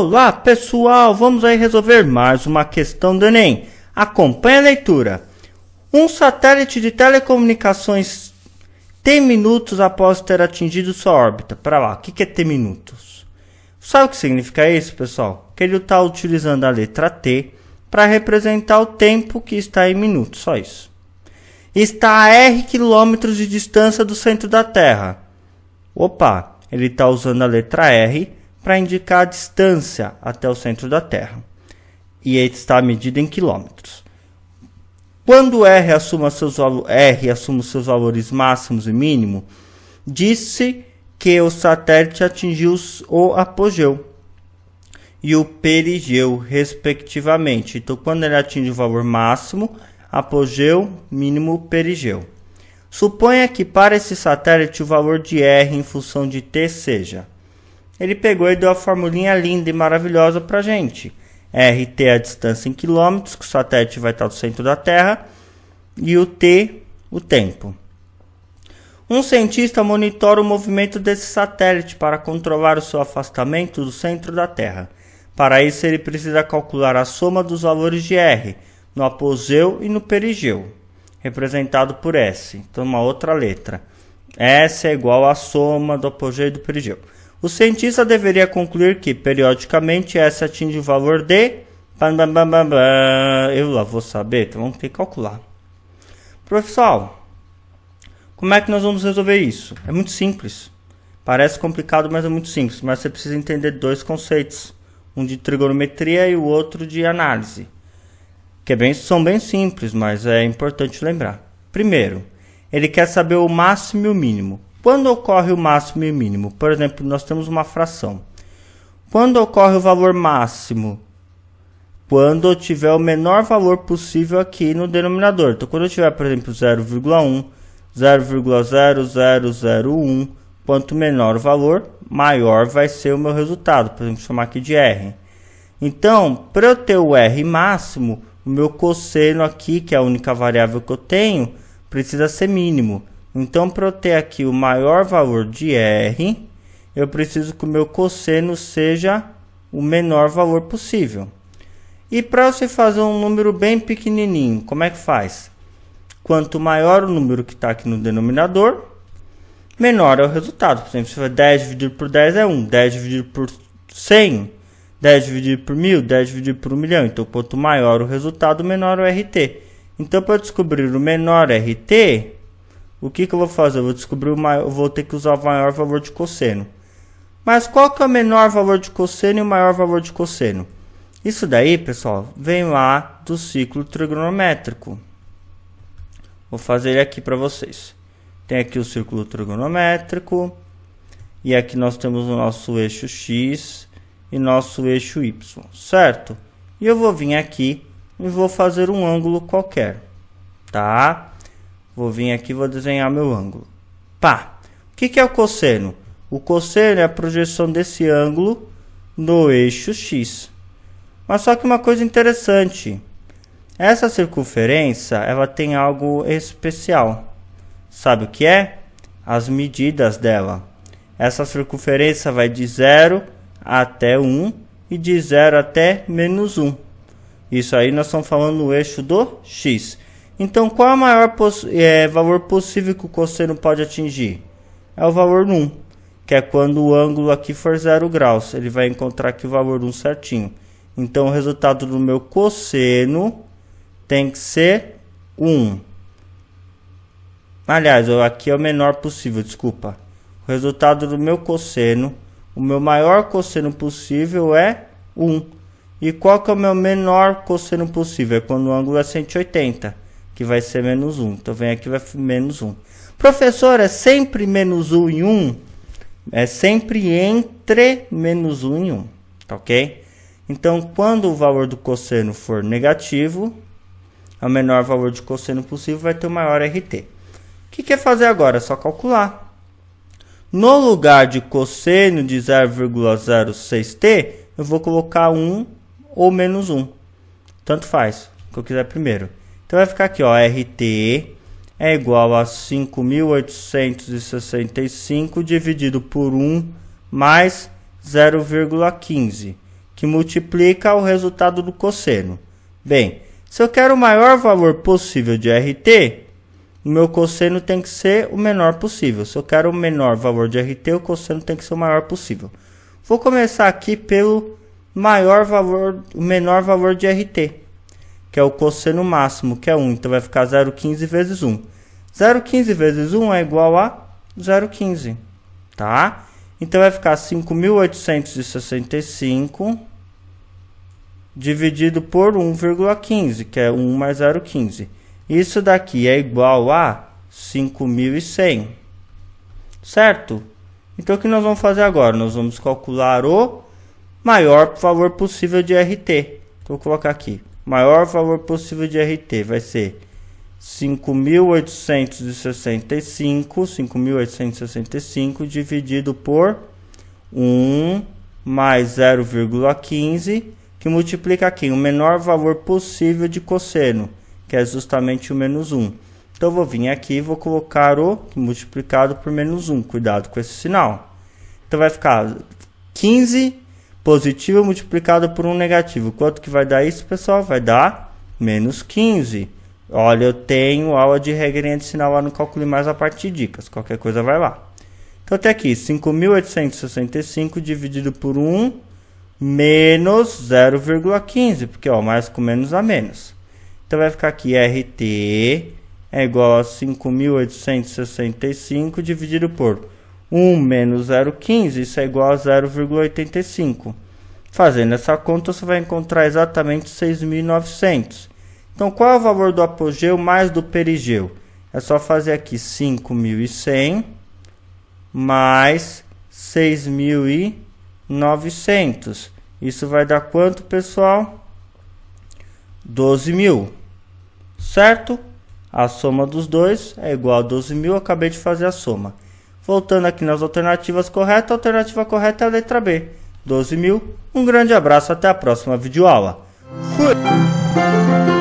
Olá pessoal, vamos aí resolver mais uma questão do Enem. Acompanhe a leitura. Um satélite de telecomunicações tem minutos após ter atingido sua órbita. Para lá, o que é ter minutos? Sabe o que significa isso, pessoal? Que ele está utilizando a letra T para representar o tempo que está em minutos, só isso. Está a R quilômetros de distância do centro da Terra. Opa, ele está usando a letra R para indicar a distância até o centro da Terra, e está medida em quilômetros. Quando R assume, seus, R seus valores máximos e mínimo, disse que o satélite atingiu o apogeu e o perigeu, respectivamente. Então, quando ele atinge o valor máximo, apogeu, mínimo, perigeu. Suponha que para esse satélite o valor de R em função de T seja ele pegou e deu a formulinha linda e maravilhosa para gente. RT é a distância em quilômetros, que o satélite vai estar do centro da Terra, e o T, o tempo. Um cientista monitora o movimento desse satélite para controlar o seu afastamento do centro da Terra. Para isso, ele precisa calcular a soma dos valores de R no apogeu e no perigeu, representado por S. Então, uma outra letra. S é igual à soma do apogeu e do perigeu. O cientista deveria concluir que, periodicamente, S atinge o valor de. Eu lá vou saber, então vamos ter que calcular. Profissional, como é que nós vamos resolver isso? É muito simples. Parece complicado, mas é muito simples. Mas você precisa entender dois conceitos: um de trigonometria e o outro de análise. Que é bem, são bem simples, mas é importante lembrar. Primeiro, ele quer saber o máximo e o mínimo. Quando ocorre o máximo e o mínimo? Por exemplo, nós temos uma fração. Quando ocorre o valor máximo? Quando eu tiver o menor valor possível aqui no denominador. Então, quando eu tiver, por exemplo, 0,1, 0,0001, quanto menor o valor, maior vai ser o meu resultado. Por exemplo, chamar aqui de R. Então, para eu ter o R máximo, o meu cosseno aqui, que é a única variável que eu tenho, precisa ser mínimo. Então, para eu ter aqui o maior valor de R, eu preciso que o meu cosseno seja o menor valor possível. E para você fazer um número bem pequenininho, como é que faz? Quanto maior o número que está aqui no denominador, menor é o resultado. Por exemplo, se for 10 dividido por 10 é 1, 10 dividido por 100, 10 dividido por 1000, 10 dividido por 1 milhão. Então, quanto maior o resultado, menor o RT. Então, para descobrir o menor RT, o que, que eu vou fazer? Eu vou descobrir o maior, vou ter que usar o maior valor de cosseno. Mas qual que é o menor valor de cosseno e o maior valor de cosseno? Isso daí, pessoal, vem lá do ciclo trigonométrico. Vou fazer ele aqui para vocês. Tem aqui o círculo trigonométrico. E aqui nós temos o nosso eixo X e nosso eixo Y, certo? E eu vou vir aqui e vou fazer um ângulo qualquer, tá? Vou vir aqui vou desenhar meu ângulo. Pá! O que, que é o cosseno? O cosseno é a projeção desse ângulo no eixo X. Mas só que uma coisa interessante. Essa circunferência, ela tem algo especial. Sabe o que é? As medidas dela. Essa circunferência vai de 0 até 1 um, e de 0 até menos 1. Um. Isso aí nós estamos falando no eixo do X. Então, qual é o maior é, valor possível que o cosseno pode atingir? É o valor 1, que é quando o ângulo aqui for 0 graus. Ele vai encontrar aqui o valor 1 certinho. Então, o resultado do meu cosseno tem que ser 1. Aliás, aqui é o menor possível, desculpa. O resultado do meu cosseno, o meu maior cosseno possível é 1. E qual que é o meu menor cosseno possível? É quando o ângulo é 180 que vai ser menos 1. Então vem aqui, vai menos 1. Professor, é sempre menos 1 em 1? É sempre entre menos 1 em 1, tá ok? Então, quando o valor do cosseno for negativo, o menor valor de cosseno possível vai ter o maior RT. O que, que é fazer agora? É só calcular. No lugar de cosseno de 0,06t, eu vou colocar 1 ou menos 1. Tanto faz, o que eu quiser primeiro. Então vai ficar aqui, ó, RT é igual a 5.865 dividido por 1 mais 0,15, que multiplica o resultado do cosseno. Bem, se eu quero o maior valor possível de RT, o meu cosseno tem que ser o menor possível. Se eu quero o menor valor de RT, o cosseno tem que ser o maior possível. Vou começar aqui pelo maior valor, o menor valor de RT que é o cosseno máximo, que é 1. Então vai ficar 0,15 vezes 1. 0,15 vezes 1 é igual a 0,15, tá? Então vai ficar 5.865 dividido por 1,15, que é 1 mais 0,15. Isso daqui é igual a 5.100, certo? Então o que nós vamos fazer agora? Nós vamos calcular o maior valor possível de RT. Então, vou colocar aqui maior valor possível de RT vai ser 5.865, 5.865 dividido por 1 mais 0,15, que multiplica aqui o menor valor possível de cosseno, que é justamente o menos 1. Então vou vir aqui e vou colocar o multiplicado por menos 1, cuidado com esse sinal. Então vai ficar 15 positivo é multiplicado por um negativo. Quanto que vai dar isso, pessoal? Vai dar menos 15. Olha, eu tenho aula de regrinha de sinal lá no Calcule Mais a parte de dicas. Qualquer coisa vai lá. Então até aqui, 5.865 dividido por 1 menos 0,15, porque ó, mais com menos dá menos. Então vai ficar aqui RT é igual a 5.865 dividido por 1 menos 0,15, isso é igual a 0,85. Fazendo essa conta, você vai encontrar exatamente 6.900. Então, qual é o valor do apogeu mais do perigeu? É só fazer aqui 5.100 mais 6.900. Isso vai dar quanto, pessoal? 12.000, certo? A soma dos dois é igual a 12.000, acabei de fazer a soma. Voltando aqui nas alternativas corretas, a alternativa correta é a letra B. 12 mil. Um grande abraço, até a próxima videoaula. Fui!